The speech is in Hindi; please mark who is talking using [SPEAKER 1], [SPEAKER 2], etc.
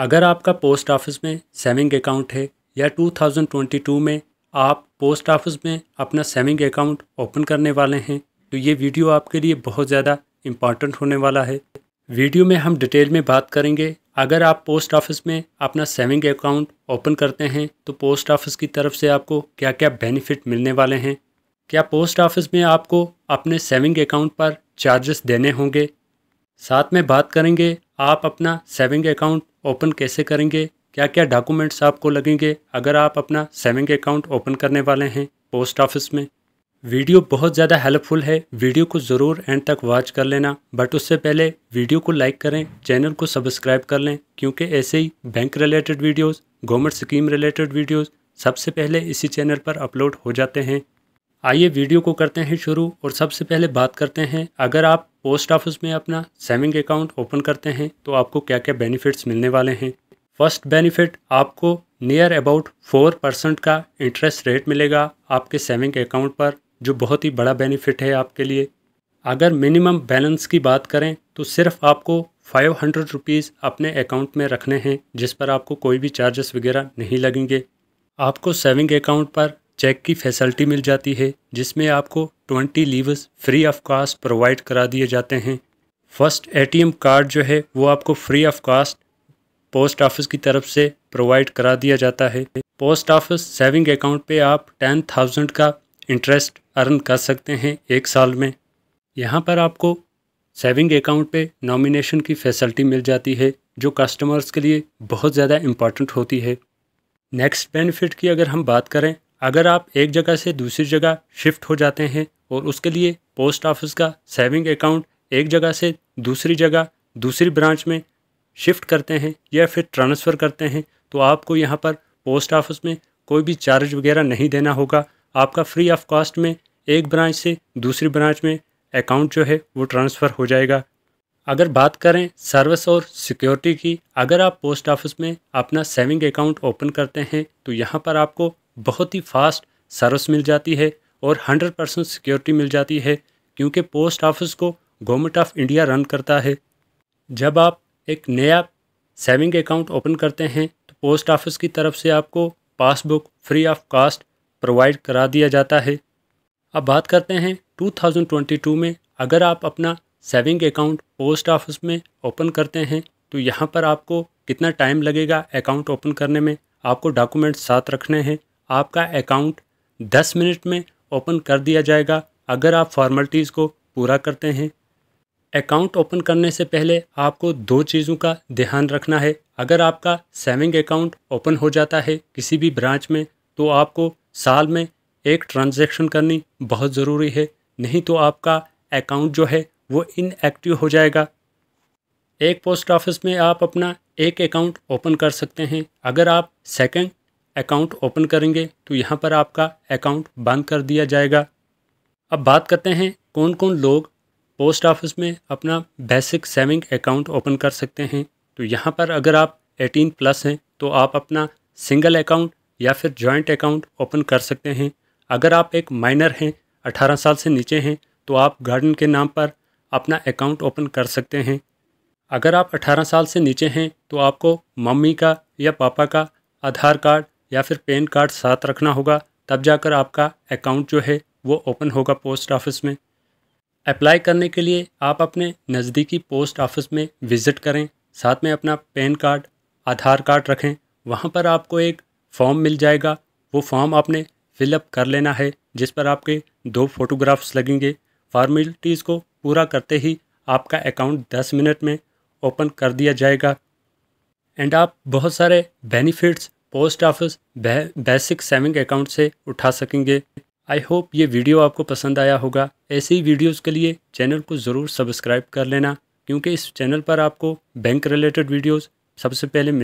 [SPEAKER 1] अगर आपका पोस्ट ऑफिस में सेविंग अकाउंट है या 2022 में आप पोस्ट ऑफिस में अपना सेविंग अकाउंट ओपन करने वाले हैं तो ये वीडियो आपके लिए बहुत ज़्यादा इम्पॉर्टेंट होने वाला है वीडियो में हम डिटेल में बात करेंगे अगर आप पोस्ट ऑफिस में अपना सेविंग अकाउंट ओपन करते हैं तो पोस्ट ऑफिस की तरफ से आपको क्या क्या बेनिफिट मिलने वाले हैं क्या पोस्ट ऑफिस में आपको अपने सेविंग अकाउंट पर चार्जेस देने होंगे साथ में बात करेंगे आप अपना सेविंग अकाउंट ओपन कैसे करेंगे क्या क्या डॉक्यूमेंट्स आपको लगेंगे अगर आप अपना सेविंग अकाउंट ओपन करने वाले हैं पोस्ट ऑफिस में वीडियो बहुत ज़्यादा हेल्पफुल है वीडियो को ज़रूर एंड तक वॉच कर लेना बट उससे पहले वीडियो को लाइक करें चैनल को सब्सक्राइब कर लें क्योंकि ऐसे ही bank related videos government scheme related videos सबसे पहले इसी चैनल पर अपलोड हो जाते हैं आइए वीडियो को करते हैं शुरू और सबसे पहले बात करते हैं अगर आप पोस्ट ऑफिस में अपना सेविंग अकाउंट ओपन करते हैं तो आपको क्या क्या बेनिफिट्स मिलने वाले हैं फर्स्ट बेनिफिट आपको नियर अबाउट फोर परसेंट का इंटरेस्ट रेट मिलेगा आपके सेविंग अकाउंट पर जो बहुत ही बड़ा बेनिफिट है आपके लिए अगर मिनिमम बैलेंस की बात करें तो सिर्फ आपको फाइव हंड्रेड रुपीज़ अपने अकाउंट में रखने हैं जिस पर आपको कोई भी चार्जेस वगैरह नहीं लगेंगे आपको सेविंग अकाउंट पर चेक की फैसिलिटी मिल जाती है जिसमें आपको 20 leaves free of cost provide करा दिए जाते हैं फर्स्ट एटीएम कार्ड जो है वो आपको free of cost post office की तरफ से प्रोवाइड करा दिया जाता है पोस्ट ऑफिस सेविंग अकाउंट पे आप टेन थाउजेंड का इंटरेस्ट अर्न कर सकते हैं एक साल में यहाँ पर आपको सेविंग अकाउंट पे नॉमिनेशन की फैसिलिटी मिल जाती है जो कस्टमर्स के लिए बहुत ज़्यादा इम्पॉर्टेंट होती है नेक्स्ट बेनिफिट की अगर हम बात करें अगर आप एक जगह से दूसरी जगह शिफ्ट हो जाते हैं और उसके लिए पोस्ट ऑफिस का सेविंग अकाउंट एक जगह से दूसरी जगह दूसरी ब्रांच में शिफ्ट करते हैं या फिर ट्रांसफ़र करते हैं तो आपको यहाँ पर पोस्ट ऑफिस में कोई भी चार्ज वगैरह नहीं देना होगा आपका फ्री ऑफ कॉस्ट में एक ब्रांच से दूसरी ब्रांच में अकाउंट जो है वो ट्रांसफ़र हो जाएगा अगर बात करें सर्विस और सिक्योरिटी की अगर आप पोस्ट ऑफिस में अपना सेविंग अकाउंट ओपन करते हैं तो यहाँ पर आपको बहुत ही फास्ट सर्विस मिल जाती है और 100 परसेंट सिक्योरिटी मिल जाती है क्योंकि पोस्ट ऑफिस को गवर्नमेंट ऑफ इंडिया रन करता है जब आप एक नया सेविंग अकाउंट ओपन करते हैं तो पोस्ट ऑफिस की तरफ से आपको passbook free of cost provide करा दिया जाता है अब बात करते हैं 2022 में अगर आप अपना सेविंग अकाउंट पोस्ट ऑफिस में ओपन करते हैं तो यहाँ पर आपको कितना टाइम लगेगा अकाउंट ओपन करने में आपको डॉक्यूमेंट साथ रखने हैं आपका अकाउंट दस मिनट में ओपन कर दिया जाएगा अगर आप फॉर्मेलिटीज़ को पूरा करते हैं अकाउंट ओपन करने से पहले आपको दो चीज़ों का ध्यान रखना है अगर आपका सेविंग अकाउंट ओपन हो जाता है किसी भी ब्रांच में तो आपको साल में एक ट्रांजैक्शन करनी बहुत ज़रूरी है नहीं तो आपका अकाउंट जो है वो इनएक्टिव हो जाएगा एक पोस्ट ऑफिस में आप अपना एक अकाउंट ओपन कर सकते हैं अगर आप सेकंड अकाउंट ओपन करेंगे तो यहाँ पर आपका अकाउंट बंद कर दिया जाएगा अब बात करते हैं कौन कौन लोग पोस्ट ऑफिस में अपना बेसिक सेविंग अकाउंट ओपन कर सकते हैं तो यहाँ पर अगर आप 18 प्लस हैं तो आप अपना सिंगल अकाउंट या फिर जॉइंट अकाउंट ओपन कर सकते हैं अगर आप एक माइनर हैं 18 साल से नीचे हैं तो आप गार्डन के नाम पर अपना अकाउंट ओपन कर सकते हैं अगर आप 18 साल से नीचे हैं तो आपको मम्मी का या पापा का आधार कार्ड या फिर पेन कार्ड साथ रखना होगा तब जाकर आपका अकाउंट जो है वो ओपन होगा पोस्ट ऑफिस में अप्लाई करने के लिए आप अपने नज़दीकी पोस्ट ऑफिस में विज़िट करें साथ में अपना पैन कार्ड आधार कार्ड रखें वहाँ पर आपको एक फॉर्म मिल जाएगा वो फॉर्म आपने फिलअप कर लेना है जिस पर आपके दो फोटोग्राफ्स लगेंगे फॉर्मेलिटीज़ को पूरा करते ही आपका अकाउंट 10 मिनट में ओपन कर दिया जाएगा एंड आप बहुत सारे benefits post office basic saving account से उठा सकेंगे आई होप ये वीडियो आपको पसंद आया होगा ऐसे ही वीडियोस के लिए चैनल को ज़रूर सब्सक्राइब कर लेना क्योंकि इस चैनल पर आपको बैंक रिलेटेड वीडियोस सबसे पहले मिल